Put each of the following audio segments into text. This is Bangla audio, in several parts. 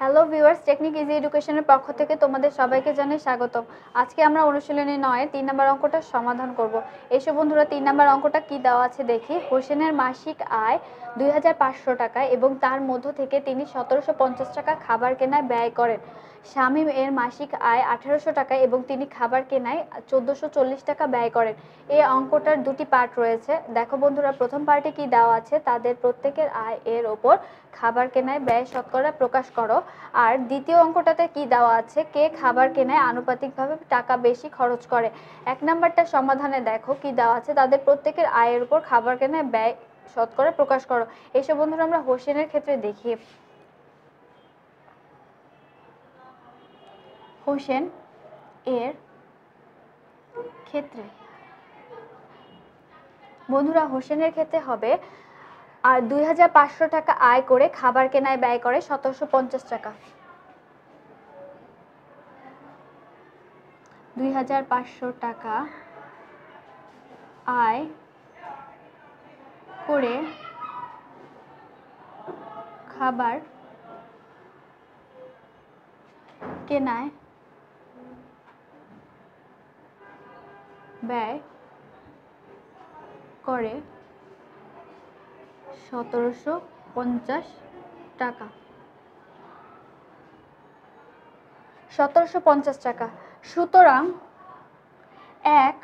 হ্যালো ভিউয়ার্স টেকনিক ইজি এডুকেশনের পক্ষ থেকে তোমাদের সবাইকে জানাই স্বাগতম আজকে আমরা অনুশীলনী নয় তিন নম্বর অঙ্কটা সমাধান করব এসো বন্ধুরা তিন নম্বর অঙ্কটা কি দেওয়া আছে দেখি হোসেনের মাসিক আয় দুই টাকা এবং তার মধ্য থেকে তিনি সতেরোশো টাকা খাবার কেনায় ব্যয় করেন শামীম এর মাসিক আয় আঠারোশো টাকা এবং তিনি খাবার কেনায় চোদ্দোশো টাকা ব্যয় করেন এই অঙ্কটার দুটি পার্ট রয়েছে দেখো বন্ধুরা প্রথম পার্টে কি দেওয়া আছে তাদের প্রত্যেকের আয় এর ওপর খাবার কেনায় ব্যয় শতকরা প্রকাশ করো আর দ্বিতীয় অঙ্কটাতে কি দেওয়া আছে কে খাবার কেনায় আনুপাতিকভাবে টাকা বেশি খরচ করে এক নাম্বারটা সমাধানে দেখো কি দেওয়া আছে তাদের প্রত্যেকের আয়ের উপর খাবার কেনায় ব্যয় শতকরা প্রকাশ করো এসব বন্ধুরা আমরা হোসেনের ক্ষেত্রে দেখি হোসেন এর ক্ষেত্রে বন্ধুরা হোসেনের ক্ষেত্রে হবে আর দুই টাকা আয় করে খাবার কেনায় ব্যয় করে সতেরোশো পঞ্চাশ টাকা দুই টাকা আয় করে খাবার কেনায় ব্যয় করে সতেরোশো পঞ্চাশ টাকা সতেরোশো পঞ্চাশ টাকা সুতরাং এক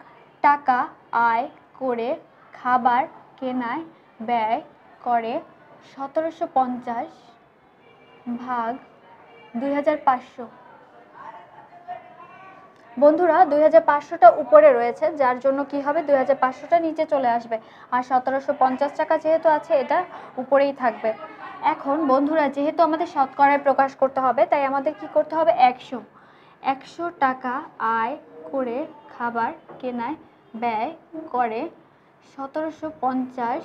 টাকা আয় করে খাবার কেনায় ব্যয় করে সতেরোশো পঞ্চাশ ভাগ দুই হাজার পাঁচশো বন্ধুরা দুই হাজার পাঁচশোটা উপরে রয়েছে যার জন্য কি হবে দুই হাজার পাঁচশোটা নিচে চলে আসবে আর সতেরোশো পঞ্চাশ টাকা যেহেতু আছে এটা উপরেই থাকবে এখন বন্ধুরা যেহেতু আমাদের শতকরায় প্রকাশ করতে হবে তাই আমাদের কি করতে হবে একশো একশো টাকা আয় করে খাবার কেনায় ব্যয় করে সতেরোশো পঞ্চাশ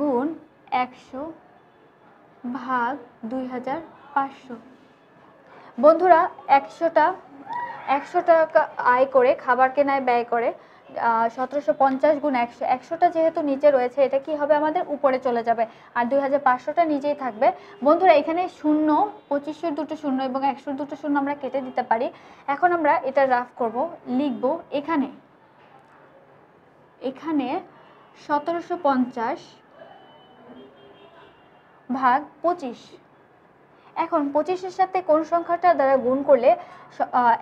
গুণ একশো ভাগ দুই হাজার পাঁচশো বন্ধুরা একশোটা একশো টাকা আয় করে খাবার কেনায় ব্যয় করে সতেরোশো পঞ্চাশ গুণ একশো একশোটা যেহেতু নিচে রয়েছে এটা কি হবে আমাদের উপরে চলে যাবে আর দুই হাজার পাঁচশোটা নিচেই থাকবে বন্ধুরা এখানে শূন্য পঁচিশশোর দুটো শূন্য এবং একশোর দুটো শূন্য আমরা কেটে দিতে পারি এখন আমরা এটা রাফ করব লিখব এখানে এখানে সতেরোশো পঞ্চাশ ভাগ পঁচিশ এখন পঁচিশের সাথে কোন সংখ্যাটা দ্বারা গুণ করলে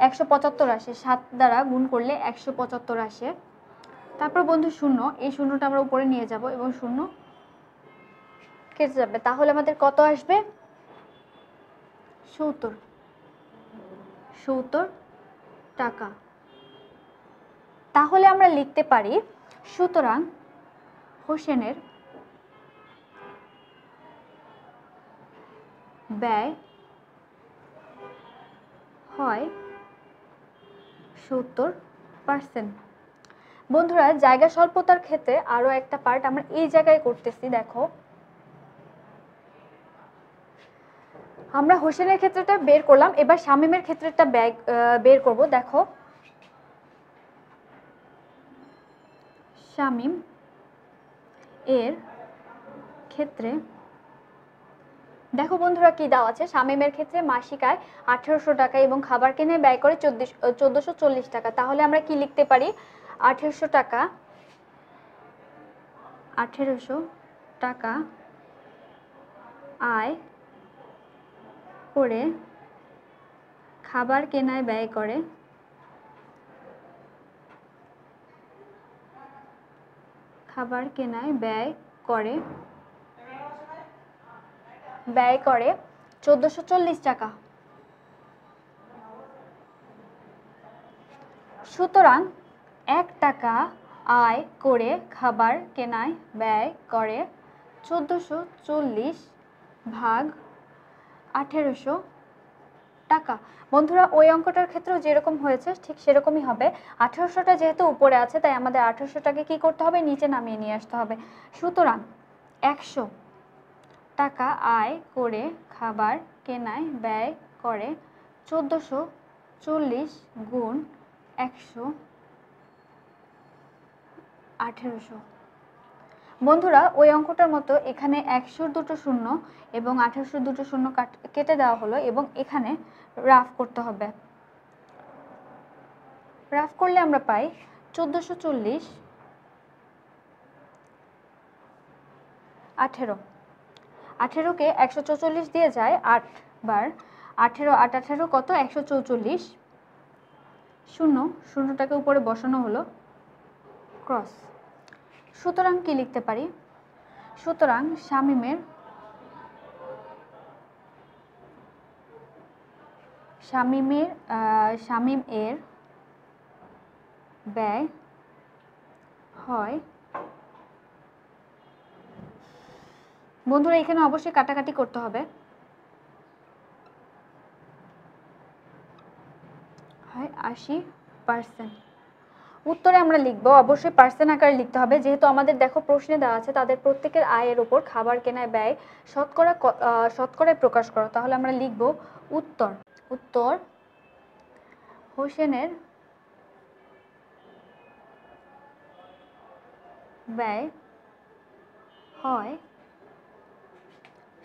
একশো পঁচাত্তর আসে সাত দ্বারা গুণ করলে একশো পঁচাত্তর আসে তারপর বন্ধু শূন্য এই শূন্যটা আমরা উপরে নিয়ে যাব এবং শূন্য কেটে যাবে তাহলে আমাদের কত আসবে সত্তর সত্তর টাকা তাহলে আমরা লিখতে পারি সুতরাং হোসেনের ব্যয় হয় সত্তর পার্সেন্ট বন্ধুরা জায়গা স্বল্পতার ক্ষেত্রে আরও একটা পার্ট আমরা এই জায়গায় করতেছি দেখো আমরা হোসেনের ক্ষেত্রটা বের করলাম এবার শামীমের ক্ষেত্রটা ব্যয় বের করব দেখো শামীম এর ক্ষেত্রে দেখো বন্ধুরা কি দাও আছে শামীমের ক্ষেত্রে মাসিক আয় আঠেরোশো টাকা এবং খাবার কেনে ব্যয় করে চোদ্দশো চল্লিশ টাকা তাহলে আমরা কি লিখতে পারি আঠেরোশো টাকা আঠেরোশো টাকা আয় করে খাবার কেনায় ব্যয় করে খাবার কেনায় ব্যয় করে ব্যয় করে চোদ্দোশো টাকা সুতরাং এক টাকা আয় করে খাবার কেনায় ব্যয় করে চোদ্দোশো চল্লিশ ভাগ আঠেরোশো টাকা বন্ধুরা ওই অঙ্কটার ক্ষেত্রেও যেরকম হয়েছে ঠিক সেরকমই হবে আঠারোশোটা যেহেতু উপরে আছে তাই আমাদের আঠেরোশোটাকে কি করতে হবে নিচে নামিয়ে নিয়ে আসতে হবে সুতরাং একশো টাকা আয় করে খাবার কেনায় ব্যয় করে চোদ্দোশো চল্লিশ গুণ একশো আঠেরোশো বন্ধুরা ওই অঙ্কটার মতো এখানে একশোর দুটো শূন্য এবং আঠারোশো দুটো শূন্য কেটে দেওয়া হলো এবং এখানে রাফ করতে হবে রাফ করলে আমরা পাই চোদ্দোশো চল্লিশ আঠেরো আঠেরোকে একশো চৌচল্লিশ দিয়ে যায় আট বার আঠেরো আট আঠেরো কত একশো চৌচল্লিশ শূন্য শূন্যটাকে উপরে বসানো হলো ক্রস সুতরাং কি লিখতে পারি সুতরাং শামিমের শামিমের শামিম এর ব্যয় হয় বন্ধুরা এখানে অবশ্যই কাটাকাটি করতে হবে হয় আশি পার্সেন্ট উত্তরে আমরা লিখব অবশ্যই পার্সেন্ট আকারে লিখতে হবে যেহেতু আমাদের দেখো প্রশ্নে দেওয়া আছে তাদের প্রত্যেকের আয়ের ওপর খাবার কেনায় ব্যয় শতকরা শতকরায় প্রকাশ করো তাহলে আমরা লিখব উত্তর উত্তর হোসেনের ব্যয় হয়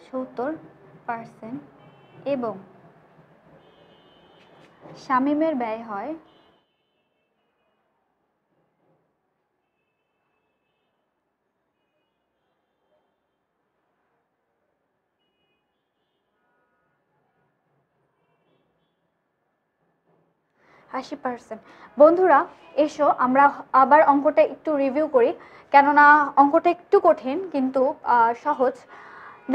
সত্তর পার্সেন্ট এবং শামীমের ব্যয় হয় আশি পার্সেন্ট বন্ধুরা এসো আমরা আবার অঙ্কটা একটু রিভিউ করি কেননা অঙ্কটা একটু কঠিন কিন্তু সহজ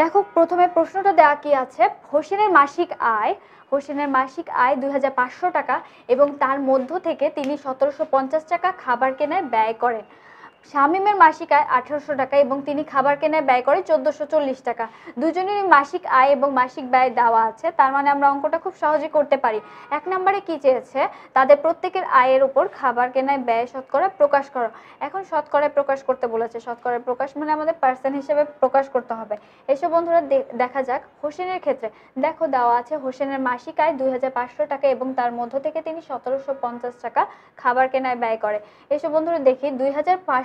দেখো প্রথমে প্রশ্নটা দেওয়া কি আছে হোসেনের মাসিক আয় হোসেনের মাসিক আয় দুই টাকা এবং তার মধ্য থেকে তিনি সতেরোশো টাকা খাবার কেনায় ব্যয় করেন শামীমের মাসিক আয় আঠারোশো টাকা এবং তিনি খাবার কেনায় ব্যয় করে চোদ্দোশো চল্লিশ টাকা দুজনেরই মাসিক আয় এবং মাসিক ব্যয় দেওয়া আছে তার মানে আমরা অঙ্কটা খুব সহজে করতে পারি এক নম্বরে কি চেয়েছে তাদের প্রত্যেকের আয়ের উপর খাবার কেনায় ব্যয় শতকরা প্রকাশ করো এখন শতকরায় প্রকাশ করতে বলেছে শতকরায় প্রকাশ মানে আমাদের পার্সেন্ট হিসেবে প্রকাশ করতে হবে এসব বন্ধুরা দেখা যাক হোসেনের ক্ষেত্রে দেখো দেওয়া আছে হোসেনের মাসিক আয় দুই টাকা এবং তার মধ্য থেকে তিনি সতেরোশো টাকা খাবার কেনায় ব্যয় করে এসব বন্ধুরা দেখি দুই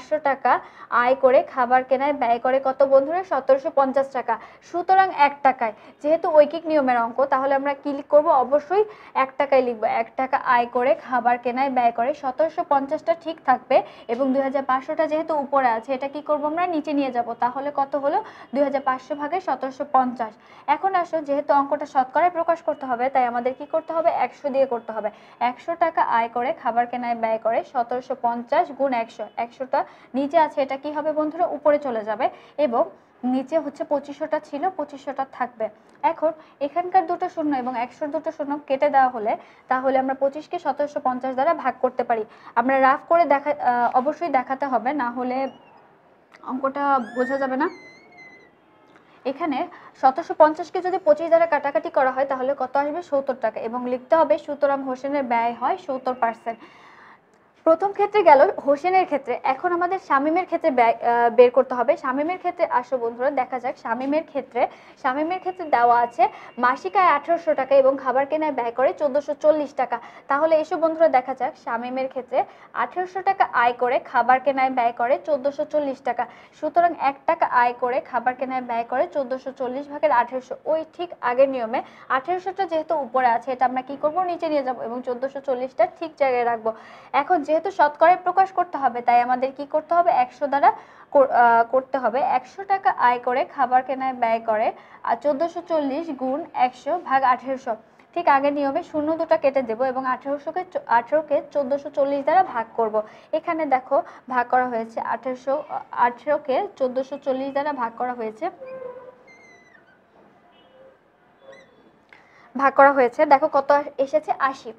পাঁচশো টাকা আয় করে খাবার কেনায় ব্যয় করে কত বন্ধুরা সতেরোশো পঞ্চাশ টাকা সুতরাং এক টাকায় যেহেতু ঐকিক নিয়মের অঙ্ক তাহলে আমরা ক্লিক করব অবশ্যই এক টাকায় লিখবো এক টাকা আয় করে খাবার কেনায় ব্যয় করে সতেরোশো পঞ্চাশটা ঠিক থাকবে এবং দুই হাজার পাঁচশোটা যেহেতু উপরে আছে এটা কি করব আমরা নিচে নিয়ে যাব তাহলে কত হলো দুই হাজার পাঁচশো ভাগে সতেরোশো পঞ্চাশ এখন আসো যেহেতু অঙ্কটা শতকরায় প্রকাশ করতে হবে তাই আমাদের কি করতে হবে একশো দিয়ে করতে হবে একশো টাকা আয় করে খাবার কেনায় ব্যয় করে সতেরোশো পঞ্চাশ গুণ একশো একশোটা নিচে আছে এটা কি হবে বন্ধুরা উপরে চলে যাবে এবং নিচে হচ্ছে পঁচিশশোটা ছিল পঁচিশশোটা থাকবে এখন এখানকার দুটো শূন্য এবং একশো দুটো শূন্য কেটে দেওয়া হলে তাহলে আমরা পঁচিশকে সতেরোশো পঞ্চাশ দ্বারা ভাগ করতে পারি আমরা রাফ করে দেখা অবশ্যই দেখাতে হবে না হলে অঙ্কটা বোঝা যাবে না এখানে সতেরোশো পঞ্চাশকে যদি পঁচিশ দ্বারা কাটাকাটি করা হয় তাহলে কত আসবে সত্তর টাকা এবং লিখতে হবে সুতরাং হোসেনের ব্যয় হয় সত্তর পার্সেন্ট প্রথম ক্ষেত্রে গেল হোসেনের ক্ষেত্রে এখন আমাদের শামিমের ক্ষেত্রে বের করতে হবে শামিমের ক্ষেত্রে আসো বন্ধুরা দেখা যাক শামিমের ক্ষেত্রে শামিমের ক্ষেত্রে দেওয়া আছে মাসিক আয় আঠারোশো টাকা এবং খাবার কেনায় ব্যয় করে চোদ্দোশো চল্লিশ টাকা তাহলে এসো বন্ধুরা দেখা যাক শামিমের ক্ষেত্রে আঠারোশো টাকা আয় করে খাবার কেনায় ব্যয় করে চোদ্দোশো চল্লিশ টাকা সুতরাং এক টাকা আয় করে খাবার কেনায় ব্যয় করে চোদ্দোশো চল্লিশ ভাগের আঠেরোশো ওই ঠিক আগের নিয়মে আঠেরোশোটা যেহেতু উপরে আছে এটা আমরা কি করব নিচে নিয়ে যাব এবং চোদ্দোশো চল্লিশটা ঠিক জায়গায় রাখবো এখন যেহেতু শতকরে প্রকাশ করতে হবে তাই আমাদের কি করতে হবে একশো দ্বারা করতে হবে একশো টাকা আয় করে খাবার কেনায় ব্যয় করে আর চোদ্দোশো চল্লিশ গুণ একশো ভাগ আঠেরোশো ঠিক আগের নিয়মে শূন্য দুটা কেটে দেব এবং আঠেরোশোকে আঠেরোকে চোদ্দোশো চল্লিশ দ্বারা ভাগ করব। এখানে দেখো ভাগ করা হয়েছে আঠেরোশো আঠেরোকে চোদ্দোশো চল্লিশ দ্বারা ভাগ করা হয়েছে ভাগ করা হয়েছে দেখো কত এসেছে আশি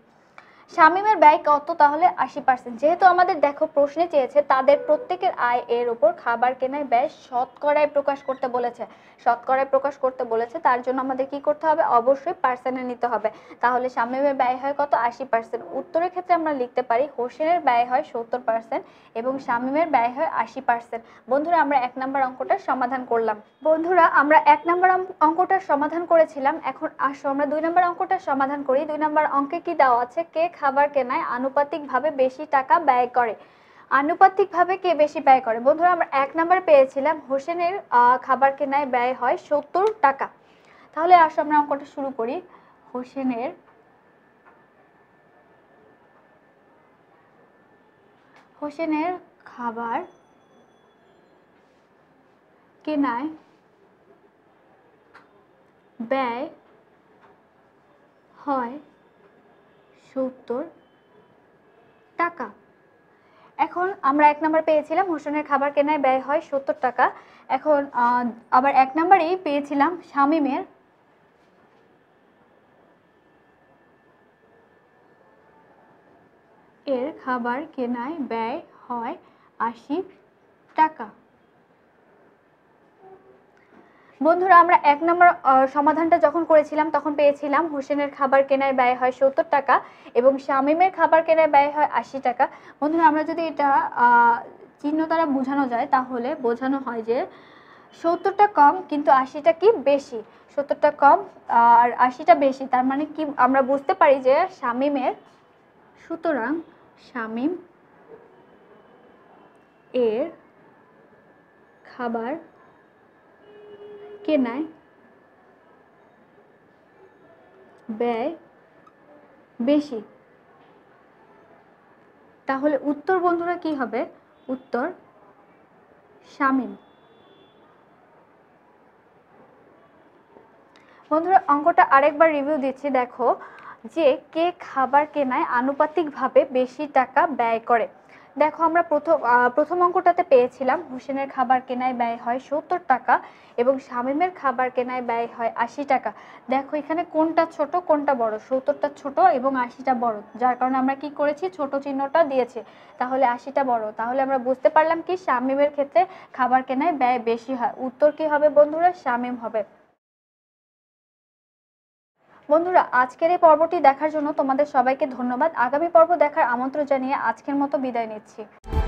শামীমের ব্যয় কত তাহলে আশি পার্সেন্ট যেহেতু আমাদের দেখো প্রশ্নে চেয়েছে তাদের প্রত্যেকের আয় এর ওপর খাবার কেনায় ব্যয় শতকরায় প্রকাশ করতে বলেছে শতকরায় প্রকাশ করতে বলেছে তার জন্য আমাদের কি করতে হবে অবশ্যই পার্সেন্টে নিতে হবে তাহলে শামিমের ব্যয় হয় কত আশি পার্সেন্ট উত্তরের ক্ষেত্রে আমরা লিখতে পারি হোসেনের ব্যয় হয় সত্তর পার্সেন্ট এবং শামীমের ব্যয় হয় আশি পার্সেন্ট বন্ধুরা আমরা এক নম্বর অঙ্কটার সমাধান করলাম বন্ধুরা আমরা এক নম্বর অঙ্কটার সমাধান করেছিলাম এখন আসো আমরা দুই নম্বর অঙ্কটার সমাধান করি দুই নম্বর অঙ্কে কি দেওয়া আছে কেক খাবার কেনায় আনুপাতিকভাবে বেশি টাকা ব্যয় করে আনুপাতিকভাবে কে বেশি ব্যয় করে বন্ধুরা আমরা এক নাম্বার পেয়েছিলাম হোসেনের খাবার কেনায় ব্যয় হয় সত্তর টাকা তাহলে আসো আমরা অঙ্কটা শুরু করি হোসেনের হোসেনের খাবার কেনায় ব্যয় হয় সত্তর টাকা এখন আমরা এক নাম্বার পেয়েছিলাম হোসেনের খাবার কেনায় ব্যয় হয় সত্তর টাকা এখন আবার এক নাম্বারেই পেয়েছিলাম শামীমের এর খাবার কেনায় ব্যয় হয় আশি টাকা বন্ধুরা আমরা এক নম্বর সমাধানটা যখন করেছিলাম তখন পেয়েছিলাম হোসেনের খাবার কেনায় ব্যয় হয় সত্তর টাকা এবং শামিমের খাবার কেনায় ব্যয় হয় আশি টাকা বন্ধুরা আমরা যদি এটা চিহ্ন দ্বারা বোঝানো যায় তাহলে বোঝানো হয় যে সত্তরটা কম কিন্তু আশিটা কি বেশি সত্তরটা কম আর আশিটা বেশি তার মানে কি আমরা বুঝতে পারি যে শামিমের সুতরাং শামিম এর খাবার কেনায় ব্যয় বেশি তাহলে উত্তর বন্ধুরা কি হবে উত্তর শামিল বন্ধুরা অঙ্কটা আরেকবার রিভিউ দিচ্ছি দেখো যে কে খাবার কেনায় আনুপাতিকভাবে বেশি টাকা ব্যয় করে দেখো আমরা প্রথম প্রথম অঙ্কটাতে পেয়েছিলাম হোসেনের খাবার কেনায় ব্যয় হয় সত্তর টাকা এবং শামীমের খাবার কেনায় ব্যয় হয় আশি টাকা দেখো এখানে কোনটা ছোট কোনটা বড় সত্তরটা ছোট এবং আশিটা বড় যার কারণে আমরা কি করেছি ছোট চিহ্নটা দিয়েছে তাহলে আশিটা বড় তাহলে আমরা বুঝতে পারলাম কি শামীমের ক্ষেত্রে খাবার কেনায় ব্যয় বেশি হয় উত্তর কি হবে বন্ধুরা শামীম হবে বন্ধুরা আজকের এই পর্বটি দেখার জন্য তোমাদের সবাইকে ধন্যবাদ আগামী পর্ব দেখার আমন্ত্রণ জানিয়ে আজকের মতো বিদায় নিচ্ছি